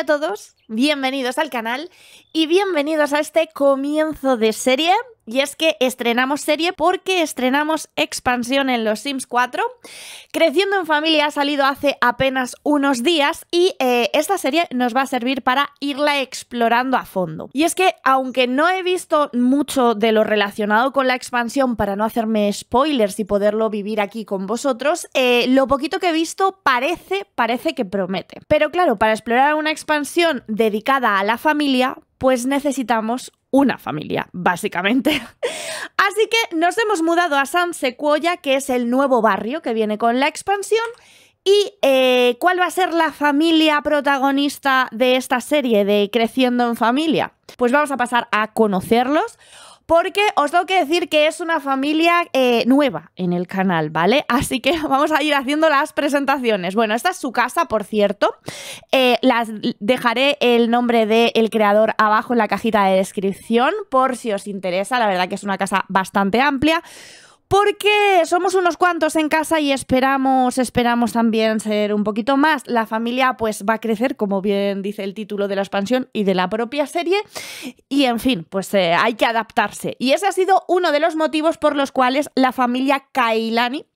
Hola a todos, bienvenidos al canal y bienvenidos a este comienzo de serie y es que estrenamos serie porque estrenamos expansión en Los Sims 4. Creciendo en familia ha salido hace apenas unos días y eh, esta serie nos va a servir para irla explorando a fondo. Y es que aunque no he visto mucho de lo relacionado con la expansión para no hacerme spoilers y poderlo vivir aquí con vosotros, eh, lo poquito que he visto parece, parece que promete. Pero claro, para explorar una expansión dedicada a la familia, pues necesitamos una familia, básicamente. Así que nos hemos mudado a San Sequoia, que es el nuevo barrio que viene con la expansión. ¿Y eh, cuál va a ser la familia protagonista de esta serie de Creciendo en Familia? Pues vamos a pasar a conocerlos porque os tengo que decir que es una familia eh, nueva en el canal, ¿vale? Así que vamos a ir haciendo las presentaciones. Bueno, esta es su casa, por cierto. Eh, las dejaré el nombre del creador abajo en la cajita de descripción por si os interesa. La verdad que es una casa bastante amplia porque somos unos cuantos en casa y esperamos, esperamos también ser un poquito más. La familia pues va a crecer, como bien dice el título de la expansión y de la propia serie. Y en fin, pues eh, hay que adaptarse. Y ese ha sido uno de los motivos por los cuales la familia Kailani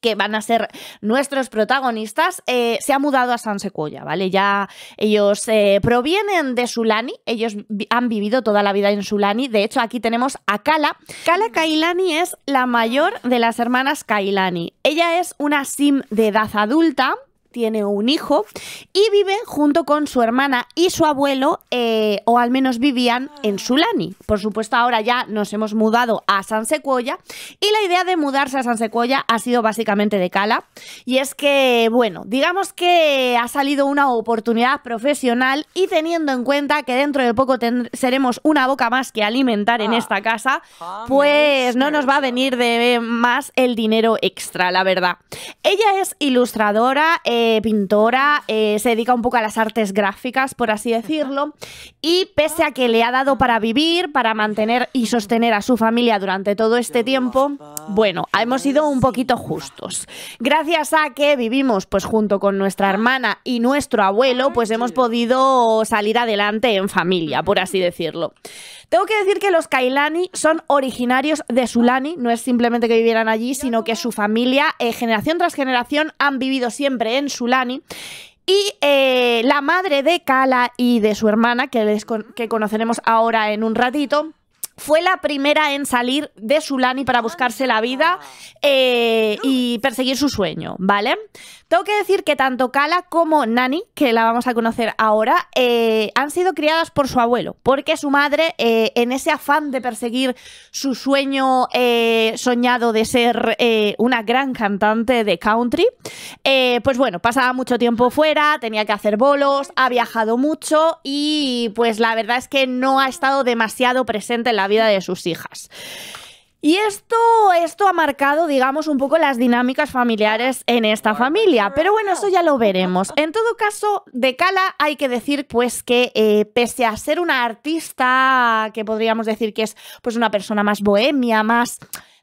que van a ser nuestros protagonistas, eh, se ha mudado a San Sequoia, ¿vale? Ya ellos eh, provienen de Sulani, ellos han vivido toda la vida en Sulani. De hecho, aquí tenemos a Kala. Kala Kailani es la mayor de las hermanas Kailani. Ella es una sim de edad adulta tiene un hijo y vive junto con su hermana y su abuelo, eh, o al menos vivían en Sulani. Por supuesto, ahora ya nos hemos mudado a San Secuoya y la idea de mudarse a San Secuoya ha sido básicamente de cala. Y es que, bueno, digamos que ha salido una oportunidad profesional y teniendo en cuenta que dentro de poco seremos una boca más que alimentar en ah, esta casa, ah, pues no nos va a venir de más el dinero extra, la verdad. Ella es ilustradora. Eh, pintora, eh, se dedica un poco a las artes gráficas, por así decirlo, y pese a que le ha dado para vivir, para mantener y sostener a su familia durante todo este tiempo, bueno, hemos sido un poquito justos. Gracias a que vivimos pues junto con nuestra hermana y nuestro abuelo, pues hemos podido salir adelante en familia, por así decirlo. Tengo que decir que los Kailani son originarios de Sulani, no es simplemente que vivieran allí, sino que su familia, eh, generación tras generación, han vivido siempre en Sulani. Y eh, la madre de Kala y de su hermana, que conoceremos ahora en un ratito, fue la primera en salir de Sulani para buscarse la vida eh, y perseguir su sueño, ¿vale? Tengo que decir que tanto Kala como Nani, que la vamos a conocer ahora, eh, han sido criadas por su abuelo, porque su madre, eh, en ese afán de perseguir su sueño soñado de ser una gran cantante de country, pues bueno, pasaba mucho tiempo fuera, tenía que hacer bolos, ha viajado mucho y pues la verdad es que no ha estado demasiado presente en la vida de sus hijas. Y esto, esto ha marcado, digamos, un poco las dinámicas familiares en esta familia. Pero bueno, eso ya lo veremos. En todo caso, de Cala hay que decir, pues, que eh, pese a ser una artista, que podríamos decir que es pues una persona más bohemia, más.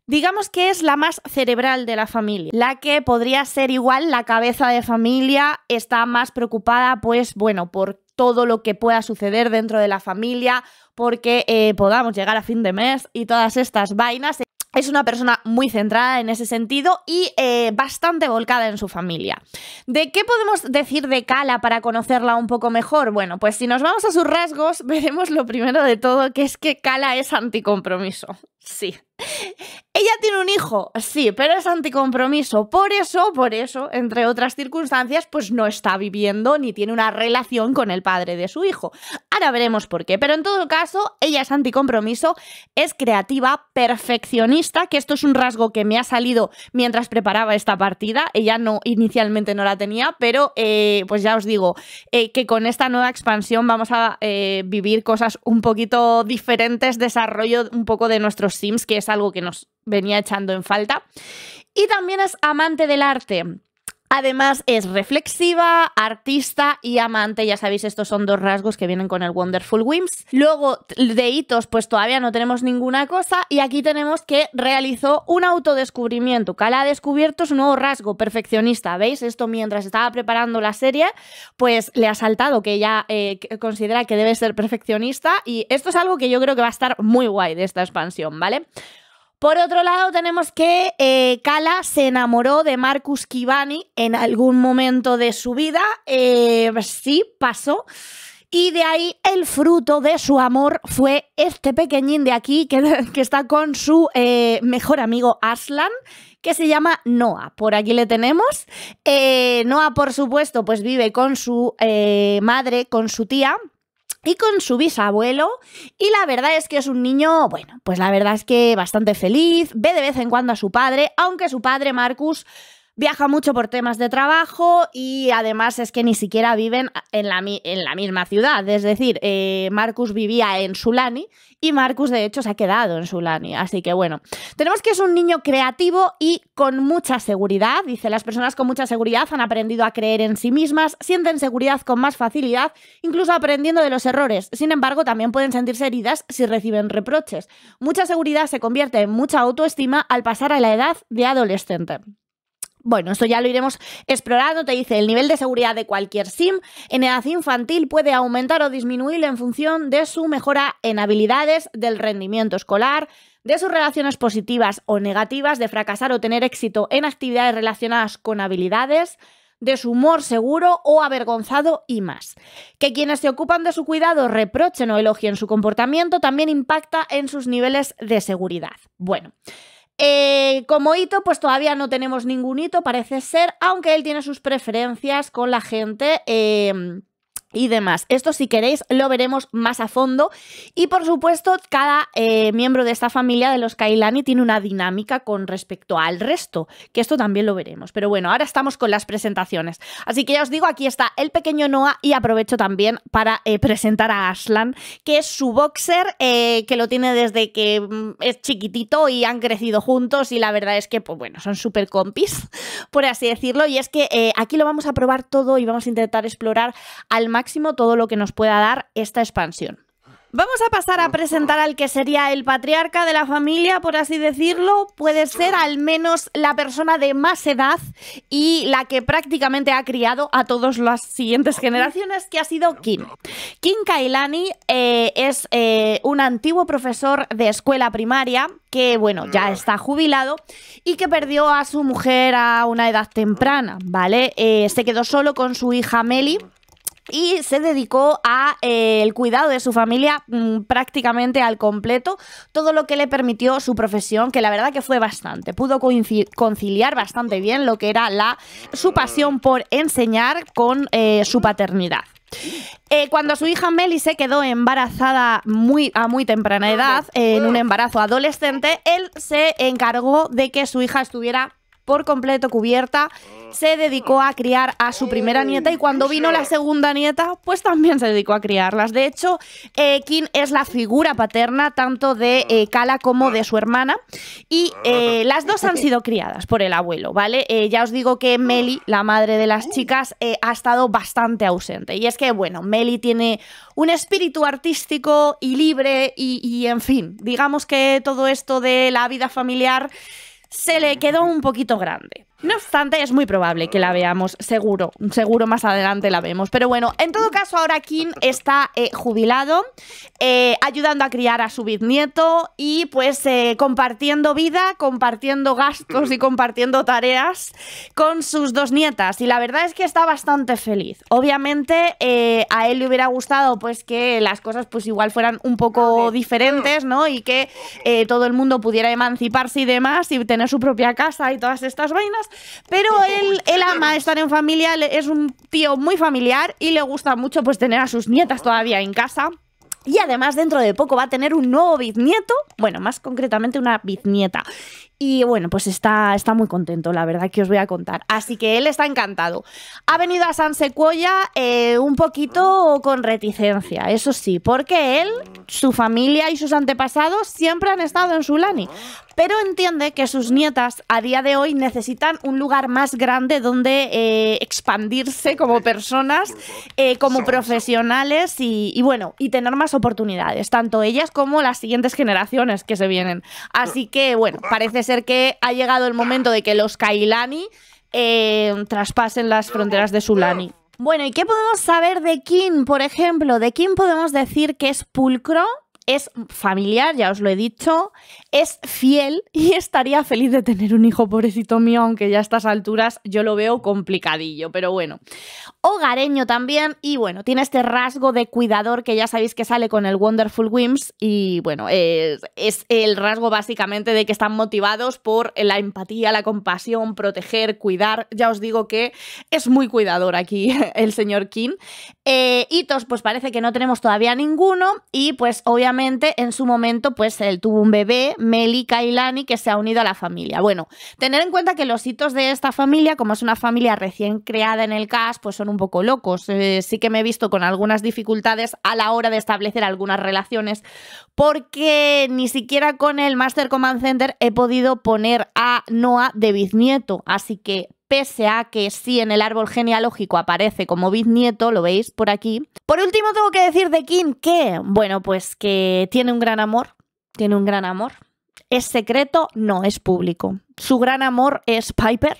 Digamos que es la más cerebral de la familia, la que podría ser igual la cabeza de familia, está más preocupada, pues bueno, por todo lo que pueda suceder dentro de la familia, porque eh, podamos llegar a fin de mes y todas estas vainas. Es una persona muy centrada en ese sentido y eh, bastante volcada en su familia. ¿De qué podemos decir de Kala para conocerla un poco mejor? Bueno, pues si nos vamos a sus rasgos, veremos lo primero de todo, que es que Kala es anticompromiso. Sí. Ella tiene un hijo, sí, pero es anticompromiso. Por eso, por eso, entre otras circunstancias, pues no está viviendo ni tiene una relación con el padre de su hijo. Ahora veremos por qué. Pero en todo caso, ella es anticompromiso, es creativa, perfeccionista, que esto es un rasgo que me ha salido mientras preparaba esta partida. Ella no inicialmente no la tenía, pero eh, pues ya os digo eh, que con esta nueva expansión vamos a eh, vivir cosas un poquito diferentes, desarrollo un poco de nuestros Sims, que es algo que nos venía echando en falta. Y también es amante del arte. Además es reflexiva, artista y amante. Ya sabéis, estos son dos rasgos que vienen con el Wonderful Wimps. Luego, de hitos, pues todavía no tenemos ninguna cosa. Y aquí tenemos que realizó un autodescubrimiento. Cala ha descubierto su nuevo rasgo, perfeccionista. ¿Veis? Esto mientras estaba preparando la serie, pues le ha saltado que ella eh, considera que debe ser perfeccionista. Y esto es algo que yo creo que va a estar muy guay de esta expansión, ¿vale? Por otro lado, tenemos que eh, Kala se enamoró de Marcus Kivani en algún momento de su vida. Eh, pues sí, pasó. Y de ahí el fruto de su amor fue este pequeñín de aquí que, está con su eh, mejor amigo Aslan, que se llama Noah. Por aquí le tenemos. Noah, por supuesto, pues vive con su madre, con su tía y con su bisabuelo. Y la verdad es que es un niño, bueno, pues la verdad es que bastante feliz, ve de vez en cuando a su padre, aunque su padre Marcus viaja mucho por temas de trabajo y además es que ni siquiera viven en la, misma ciudad. Es decir, eh, Marcus vivía en Sulani y Marcus de hecho se ha quedado en Sulani. Así que bueno, tenemos que es un niño creativo y con mucha seguridad. Dice, las personas con mucha seguridad han aprendido a creer en sí mismas, sienten seguridad con más facilidad, incluso aprendiendo de los errores. Sin embargo, también pueden sentirse heridas si reciben reproches. Mucha seguridad se convierte en mucha autoestima al pasar a la edad de adolescente. Bueno, esto ya lo iremos explorando. Te dice, el nivel de seguridad de cualquier SIM en edad infantil puede aumentar o disminuir en función de su mejora en habilidades, del rendimiento escolar, de sus relaciones positivas o negativas, de fracasar o tener éxito en actividades relacionadas con habilidades, de su humor seguro o avergonzado y más. Que quienes se ocupan de su cuidado reprochen o elogien su comportamiento también impacta en sus niveles de seguridad. Bueno. Eh, como hito, pues todavía no tenemos ningún hito, parece ser, aunque él tiene sus preferencias con la gente. Eh, y demás. Esto si queréis lo veremos más a fondo y por supuesto cada eh, miembro de esta familia de los Kailani tiene una dinámica con respecto al resto, que esto también lo veremos. Pero bueno, ahora estamos con las presentaciones. Así que ya os digo, aquí está el pequeño Noah y aprovecho también para eh, presentar a Aslan, que es su boxer, eh, que lo tiene desde que mm, es chiquitito y han crecido juntos y la verdad es que, pues bueno, son súper compis, por así decirlo. Y es que aquí lo vamos a probar todo y vamos a intentar explorar al máximo todo lo que nos pueda dar esta expansión. Vamos a pasar a presentar al que sería el patriarca de la familia, por así decirlo. Puede ser al menos la persona de más edad y la que prácticamente ha criado a todas las siguientes generaciones, que ha sido Kim. Kim Kailani eh, es eh, un antiguo profesor de escuela primaria que, bueno, ya ah. está jubilado y que perdió a su mujer a una edad temprana, ¿vale? Eh, se quedó solo con su hija Meli y se dedicó a eh, el cuidado de su familia mm, prácticamente al completo, todo lo que le permitió su profesión, que la verdad que fue bastante. Pudo conciliar bastante bien lo que era la su pasión por enseñar con eh, su paternidad. Eh, cuando su hija Meli se quedó embarazada muy, a muy temprana edad, en un embarazo adolescente, él se encargó de que su hija estuviera por completo cubierta, se dedicó a criar a su primera nieta y cuando vino la segunda nieta, pues también se dedicó a criarlas. De hecho, eh, Kim es la figura paterna tanto de eh, Kala como de su hermana y eh, las dos han sido criadas por el abuelo, ¿vale? ya os digo que Meli, la madre de las chicas, ha estado bastante ausente. Y es que, bueno, Meli tiene un espíritu artístico y libre y en fin, digamos que todo esto de la vida familiar se le quedó un poquito grande. No obstante, es muy probable que la veamos, seguro, seguro más adelante la vemos. Pero bueno, en todo caso, ahora Kim está eh, jubilado, eh, ayudando a criar a su bisnieto y pues eh, compartiendo vida, compartiendo gastos y compartiendo tareas con sus dos nietas. Y la verdad es que está bastante feliz. Obviamente, a él le hubiera gustado pues que las cosas pues igual fueran un poco diferentes, ¿no? Y que todo el mundo pudiera emanciparse y demás y tener su propia casa y todas estas vainas pero él, ama estar en familia, es un tío muy familiar y le gusta mucho pues tener a sus nietas todavía en casa. Y además dentro de poco va a tener un nuevo bisnieto, bueno, más concretamente una bisnieta. Y bueno, pues está, está muy contento, la verdad que os voy a contar. Así que él está encantado. Ha venido a San Secuoya eh, un poquito con reticencia, eso sí, porque él, su familia y sus antepasados siempre han estado en Sulani, pero entiende que sus nietas a día de hoy necesitan un lugar más grande donde eh, expandirse como personas, eh, como profesionales y, bueno, y tener más oportunidades, tanto ellas como las siguientes generaciones que se vienen. Así que, bueno, parece ser que ha llegado el momento de que los Kailani eh, traspasen las fronteras de Sulani. Bueno, ¿y qué podemos saber de quién por ejemplo? ¿De quién podemos decir que es pulcro? es familiar, ya os lo he dicho, es fiel y estaría feliz de tener un hijo pobrecito mío, aunque ya a estas alturas yo lo veo complicadillo, pero bueno. Hogareño también y bueno, tiene este rasgo de cuidador que ya sabéis que sale con el Wonderful Whims y bueno, es, el rasgo básicamente de que están motivados por la empatía, la compasión, proteger, cuidar. Ya os digo que es muy cuidador aquí el señor Kim. hitos, eh, pues parece que no tenemos todavía ninguno y pues obviamente en su momento pues él tuvo un bebé, Meli Kailani, que se ha unido a la familia. Bueno, tener en cuenta que los hitos de esta familia, como es una familia recién creada en el CAS, pues son un poco locos. Eh, sí que me he visto con algunas dificultades a la hora de establecer algunas relaciones porque ni siquiera con el Master Command Center he podido poner a Noah de bisnieto. Así que pese a que sí en el árbol genealógico aparece como bisnieto, lo veis por aquí. Por último, tengo que decir de Kim que, bueno, pues que tiene un gran amor, tiene un gran amor. Es secreto, no es público. Su gran amor es Piper,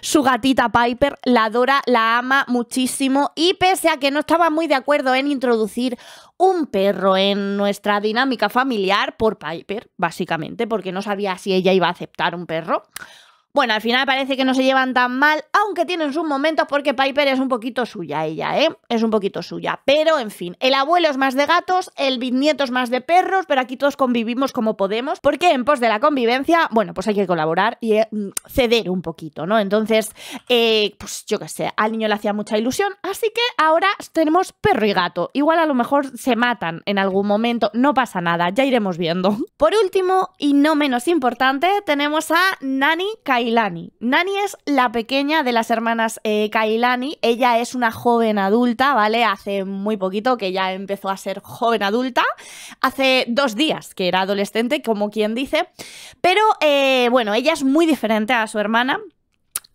su gatita Piper la adora, la ama muchísimo y pese a que no estaba muy de acuerdo en introducir un perro en nuestra dinámica familiar por Piper, básicamente, porque no sabía si ella iba a aceptar un perro, bueno, al final parece que no se llevan tan mal, aunque tienen sus momentos porque Piper es un poquito suya ella, ¿eh? Es un poquito suya. Pero, en fin, el abuelo es más de gatos, el bisnieto es más de perros, pero aquí todos convivimos como podemos, porque en pos de la convivencia, bueno, pues hay que colaborar y eh, mm, ceder un poquito, ¿no? Entonces, eh, pues yo qué sé, al niño le hacía mucha ilusión, así que ahora tenemos perro y gato. Igual a lo mejor se matan en algún momento, no pasa nada, ya iremos viendo. Por último, y no menos importante, tenemos a Nani Kailani. Nani es la pequeña de las hermanas eh, Kailani. Ella es una joven adulta, ¿vale? Hace muy poquito que ya empezó a ser joven adulta. Hace dos días que era adolescente, como quien dice. Pero eh, bueno, ella es muy diferente a su hermana.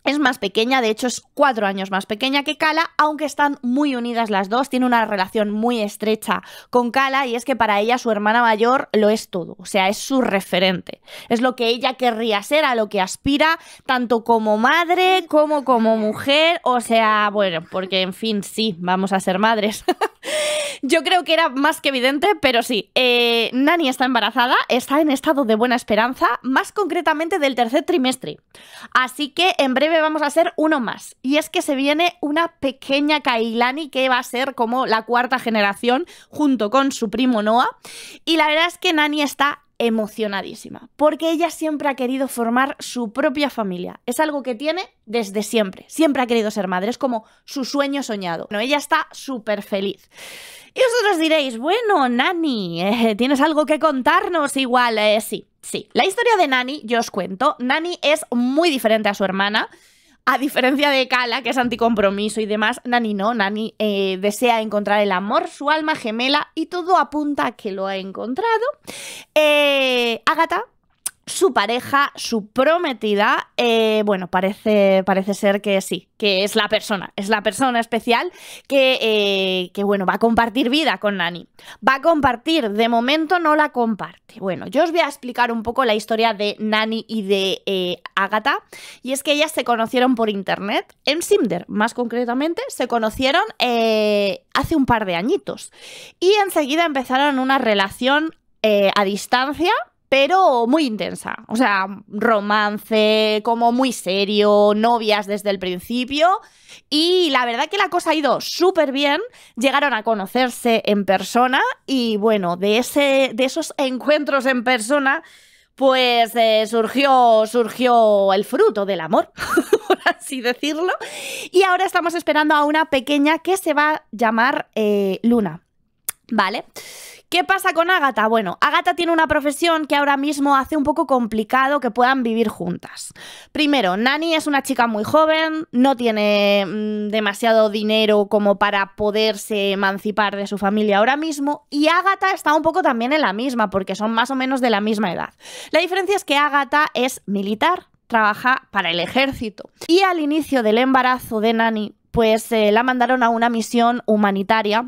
Es más pequeña, de hecho es cuatro años más pequeña que Kala, aunque están muy unidas las dos, tiene una relación muy estrecha con Kala y es que para ella su hermana mayor lo es todo, o sea, es su referente, es lo que ella querría ser, a lo que aspira, tanto como madre como como mujer, o sea, bueno, porque en fin, sí, vamos a ser madres. Yo creo que era más que evidente, pero sí. Eh, Nani está embarazada, está en estado de buena esperanza, más concretamente del tercer trimestre. Así que en breve vamos a hacer uno más. Y es que se viene una pequeña Kailani que va a ser como la cuarta generación junto con su primo Noah. Y la verdad es que Nani está emocionadísima, porque ella siempre ha querido formar su propia familia. Es algo que tiene desde siempre. Siempre ha querido ser madre, es como su sueño soñado. Bueno, ella está súper feliz. Y vosotros diréis, bueno, Nani, eh, ¿tienes algo que contarnos? Igual, eh, sí, sí. La historia de Nani, yo os cuento, Nani es muy diferente a su hermana. A diferencia de Kala, que es anticompromiso y demás, Nani no, Nani eh, desea encontrar el amor, su alma gemela, y todo apunta a que lo ha encontrado. Eh, su pareja, su prometida, eh, bueno, parece, parece ser que sí, que es la persona, es la persona especial eh, que, bueno, va a compartir vida con Nani. Va a compartir, de momento no la comparte. Bueno, yo os voy a explicar un poco la historia de Nani y de eh, Agatha, y es que ellas se conocieron por internet, en Simder, más concretamente, se conocieron eh, hace un par de añitos, y enseguida empezaron una relación a distancia pero muy intensa. O sea, romance, como muy serio, novias desde el principio. Y la verdad que la cosa ha ido súper bien. Llegaron a conocerse en persona y bueno, de, ese, de esos encuentros en persona, pues eh, surgió, surgió el fruto del amor, por así decirlo. Y ahora estamos esperando a una pequeña que se va a llamar eh, Luna. ¿Vale? ¿Qué pasa con Agatha? Bueno, Agatha tiene una profesión que ahora mismo hace un poco complicado que puedan vivir juntas. Primero, Nani es una chica muy joven, no tiene mm, demasiado dinero como para poderse emancipar de su familia ahora mismo y Agatha está un poco también en la misma porque son más o menos de la misma edad. La diferencia es que Agatha es militar, trabaja para el ejército y al inicio del embarazo de Nani pues eh, la mandaron a una misión humanitaria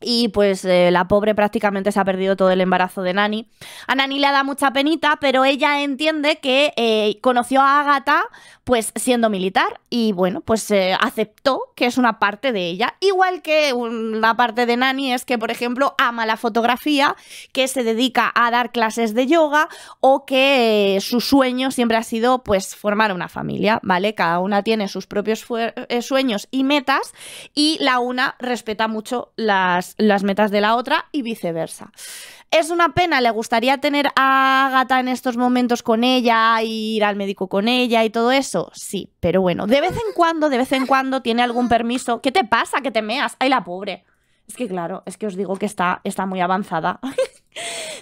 y pues eh, la pobre prácticamente se ha perdido todo el embarazo de Nani. A Nani le da mucha penita, pero ella entiende que eh, conoció a Agatha pues siendo militar y bueno, pues eh, aceptó que es una parte de ella. Igual que una parte de Nani es que, por ejemplo, ama la fotografía, que se dedica a dar clases de yoga o que su sueño siempre ha sido pues formar una familia, ¿vale? Cada una tiene sus propios sueños y metas y la una respeta mucho las las, metas de la otra y viceversa. Es una pena, le gustaría tener a Agatha en estos momentos con ella, ir al médico con ella y todo eso. Sí, pero bueno, de vez en cuando, de vez en cuando tiene algún permiso. ¿Qué te pasa? ¿Que te meas? Ay, la pobre. Es que claro, es que os digo que está, está muy avanzada.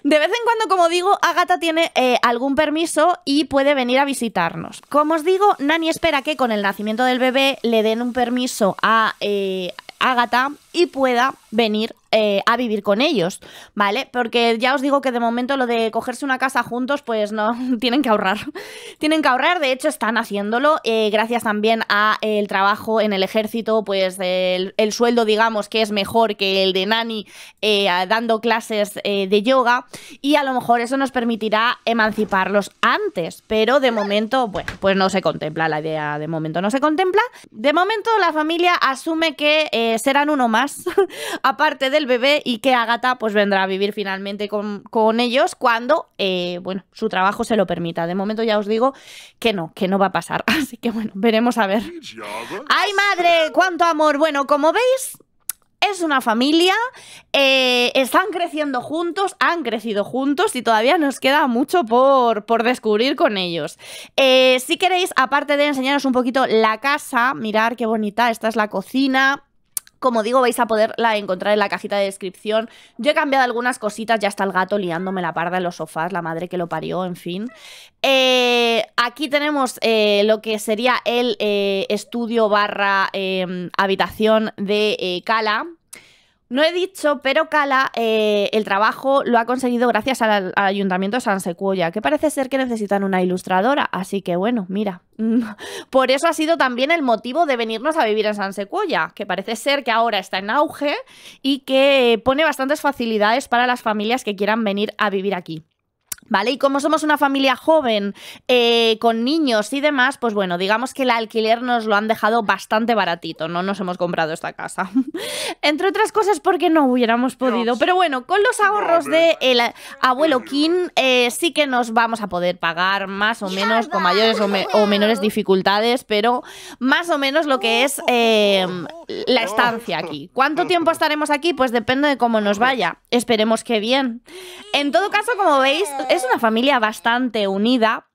De vez en cuando, como digo, Agatha tiene eh, algún permiso y puede venir a visitarnos. Como os digo, Nani espera que con el nacimiento del bebé le den un permiso a eh, Agatha y pueda venir eh, a vivir con ellos, ¿vale? Porque ya os digo que de momento lo de cogerse una casa juntos, pues no, tienen que ahorrar. tienen que ahorrar, de hecho están haciéndolo, eh, gracias también a eh, el trabajo en el ejército, pues el, sueldo, digamos, que es mejor que el de Nani dando clases de yoga, y a lo mejor eso nos permitirá emanciparlos antes, pero de momento, bueno, pues no se contempla la idea, de momento no se contempla. De momento la familia asume que serán uno más aparte del bebé, y que Agatha pues vendrá a vivir finalmente con, ellos cuando, eh, bueno, su trabajo se lo permita. De momento ya os digo que no, que no va a pasar. Así que bueno, veremos a ver. ¡Ay, madre! ¡Cuánto amor! Bueno, como veis, es una familia, eh, están creciendo juntos, han crecido juntos y todavía nos queda mucho por, descubrir con ellos. Eh, si queréis, aparte de enseñaros un poquito la casa, mirar qué bonita, esta es la cocina. Como digo, vais a poderla encontrar en la cajita de descripción. Yo he cambiado algunas cositas, ya está el gato liándome la parda en los sofás, la madre que lo parió, en fin. Eh, aquí tenemos eh, lo que sería el eh, estudio barra em, habitación de Kala. No he dicho, pero Cala eh, el trabajo lo ha conseguido gracias al, Ayuntamiento de San Secuoya, que parece ser que necesitan una ilustradora, así que bueno, mira. Por eso ha sido también el motivo de venirnos a vivir en San Secuoya, que parece ser que ahora está en auge y que pone bastantes facilidades para las familias que quieran venir a vivir aquí. ¿Vale? Y como somos una familia joven, eh, con niños y demás, pues bueno, digamos que el alquiler nos lo han dejado bastante baratito, no nos hemos comprado esta casa. Entre otras cosas porque no hubiéramos podido. Pero bueno, con los ahorros del el abuelo King eh, sí que nos vamos a poder pagar más o menos, con mayores o, menores dificultades, pero más o menos lo que es em, la estancia aquí. ¿Cuánto tiempo estaremos aquí? Pues depende de cómo nos vaya. Esperemos que bien. En todo caso, como veis es una familia bastante unida,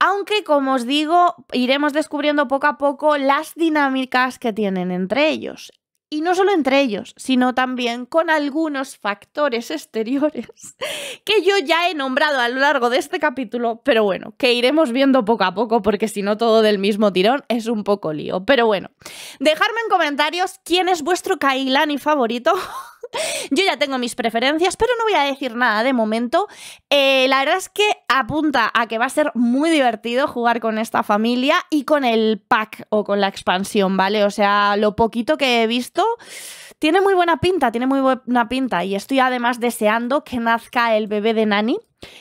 aunque como os digo, iremos descubriendo poco a poco las dinámicas que tienen entre ellos. Y no solo entre ellos, sino también con algunos factores exteriores que yo ya he nombrado a lo largo de este capítulo, pero bueno, que iremos viendo poco a poco porque si no todo del mismo tirón es un poco lío. Pero bueno, dejadme en comentarios quién es vuestro Kailani favorito Yo ya tengo mis preferencias, pero no voy a decir nada de momento. Eh, la verdad es que apunta a que va a ser muy divertido jugar con esta familia y con el pack o con la expansión, ¿vale? O sea, lo poquito que he visto tiene muy buena pinta, tiene muy buena pinta. Y estoy además deseando que nazca el bebé de Nani,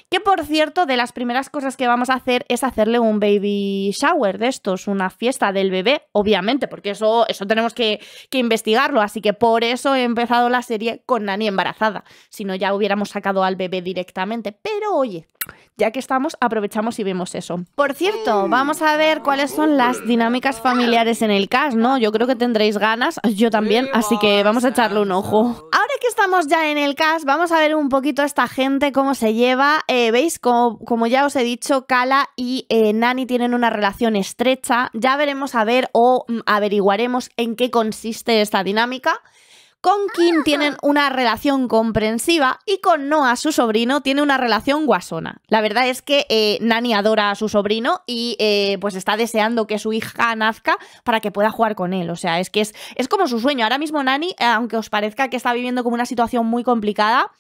que por cierto, de las primeras cosas que vamos a hacer es hacerle un baby shower de estos, una fiesta del bebé, obviamente, porque eso, eso tenemos que, que investigarlo. Así que por eso he empezado la serie con Nani embarazada. Si no, ya hubiéramos sacado al bebé directamente. Pero oye, ya que estamos, aprovechamos y vemos eso. Por cierto, vamos a ver cuáles son las dinámicas familiares en el cast ¿no? Yo creo que tendréis ganas, yo también, así que vamos a echarle un ojo. Ahora que estamos ya en el cast, vamos a ver un poquito a esta gente, cómo se lleva eh, veis, como, como, ya os he dicho, Kala y eh, Nani tienen una relación estrecha. Ya veremos a ver o mm, averiguaremos en qué consiste esta dinámica. Con ah. Kim tienen una relación comprensiva y con Noah, su sobrino, tiene una relación guasona. La verdad es que eh, Nani adora a su sobrino y pues está deseando que su hija nazca para que pueda jugar con él. O sea, es que es, es como su sueño. Ahora mismo Nani, aunque os parezca que está viviendo como una situación muy complicada,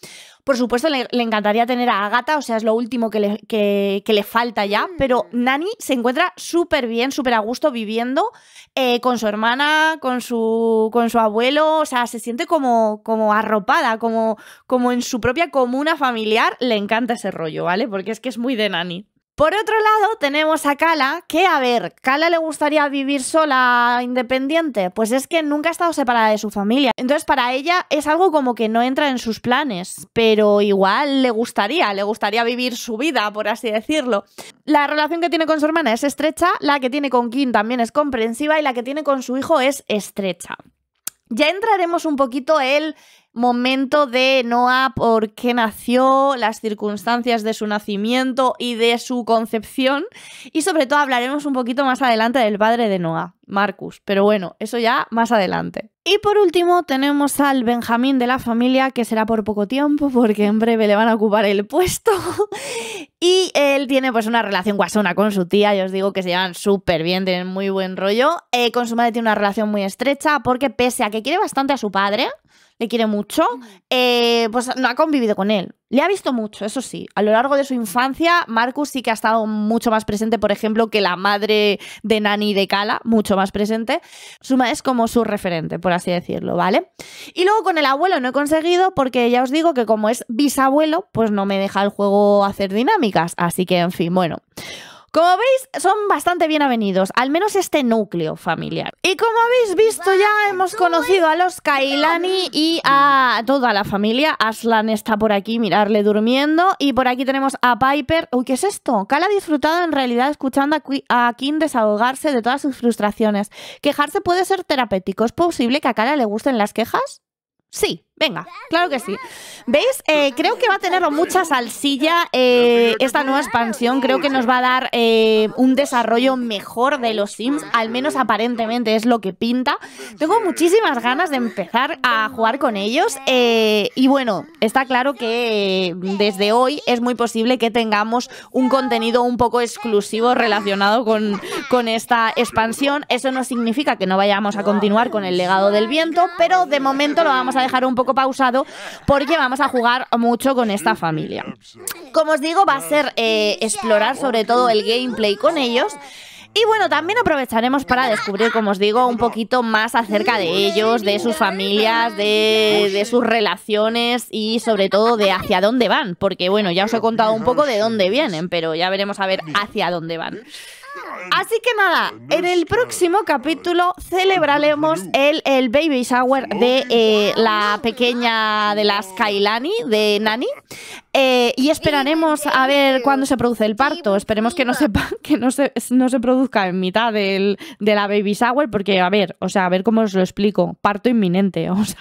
por supuesto, le, encantaría tener a Agatha, o sea, es lo último que le, que, le falta ya, mm. pero Nani se encuentra súper bien, súper a gusto viviendo eh, con su hermana, con su, con su abuelo, o sea, se siente como, como arropada, como, como en su propia comuna familiar. Le encanta ese rollo, ¿vale? Porque es que es muy de Nani. Por otro lado, tenemos a Kala, que a ver, ¿Kala le gustaría vivir sola, independiente? Pues es que nunca ha estado separada de su familia. Entonces, para ella es algo como que no entra en sus planes, pero igual le gustaría, le gustaría vivir su vida, por así decirlo. La relación que tiene con su hermana es estrecha, la que tiene con Kim también es comprensiva y la que tiene con su hijo es estrecha. Ya entraremos un poquito el momento de Noah, por qué nació, las circunstancias de su nacimiento y de su concepción. Y sobre todo hablaremos un poquito más adelante del padre de Noah, Marcus. Pero bueno, eso ya más adelante. Y por último tenemos al Benjamín de la familia, que será por poco tiempo, porque en breve le van a ocupar el puesto. y él tiene pues una relación guasona con su tía, y os digo que se llevan súper bien, tienen muy buen rollo. Eh, con su madre tiene una relación muy estrecha, porque pese a que quiere bastante a su padre, le quiere mucho, eh, pues no ha convivido con él. Le ha visto mucho, eso sí. A lo largo de su infancia, Marcus sí que ha estado mucho más presente, por ejemplo, que la madre de Nani de Cala, mucho más presente. Suma es como su referente, por así decirlo, ¿vale? Y luego con el abuelo no he conseguido porque ya os digo que como es bisabuelo, pues no me deja el juego hacer dinámicas. Así que, en fin, bueno. Como veis, son bastante bien avenidos, al menos este núcleo familiar. Y como habéis visto, ya hemos conocido a los Kailani y a toda la familia. Aslan está por aquí, mirarle durmiendo. Y por aquí tenemos a Piper. Uy, ¿qué es esto? Kala ha disfrutado en realidad escuchando a Kim desahogarse de todas sus frustraciones. Quejarse puede ser terapéutico. ¿Es posible que a Kala le gusten las quejas? Sí, Venga, claro que sí. ¿Veis? Eh, creo que va a tener mucha salsilla eh, esta nueva expansión. Creo que nos va a dar eh, un desarrollo mejor de los Sims, al menos aparentemente es lo que pinta. Tengo muchísimas ganas de empezar a jugar con ellos. y bueno, está claro que desde hoy es muy posible que tengamos un contenido un poco exclusivo relacionado con, con esta expansión. Eso no significa que no vayamos a continuar con el legado del viento, pero de momento lo vamos a dejar un poco pausado porque vamos a jugar mucho con esta familia. Como os digo, va a ser eh, explorar sobre todo el gameplay con ellos. Y bueno, también aprovecharemos para descubrir, como os digo, un poquito más acerca de ellos, de sus familias, de, de, sus relaciones y sobre todo de hacia dónde van. Porque bueno, ya os he contado un poco de dónde vienen, pero ya veremos a ver hacia dónde van. Así que nada, en el próximo capítulo celebraremos el, baby shower de eh, la pequeña de las Kailani, de Nani. Eh, y esperaremos a ver cuándo se produce el parto. Esperemos que no, que no, se, no se produzca en mitad del, de la baby shower, porque a ver, o sea, a ver cómo os lo explico. Parto inminente, o sea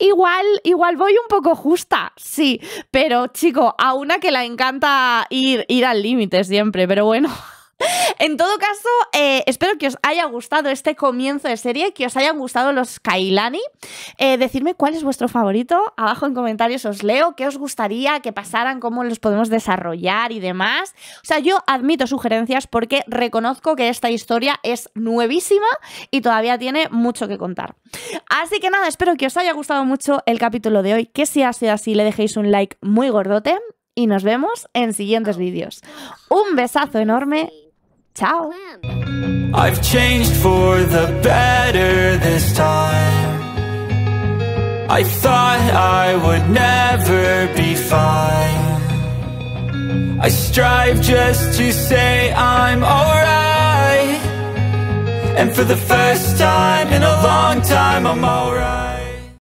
igual, igual voy un poco justa, sí, pero chico, a una que la encanta ir, ir al límite siempre, pero bueno. En todo caso, eh, espero que os haya gustado este comienzo de serie, que os hayan gustado los Kailani. Eh, decidme cuál es vuestro favorito. Abajo en comentarios os leo qué os gustaría que pasaran, cómo los podemos desarrollar y demás. O sea, yo admito sugerencias porque reconozco que esta historia es nuevísima y todavía tiene mucho que contar. Así que nada, espero que os haya gustado mucho el capítulo de hoy, que si ha sido así le dejéis un like muy gordote y nos vemos en siguientes vídeos. Un besazo enorme Ciao. I've changed for the better this time. I thought I would never be fine. I strive just to say I'm alright. And for the first time in a long time, I'm alright.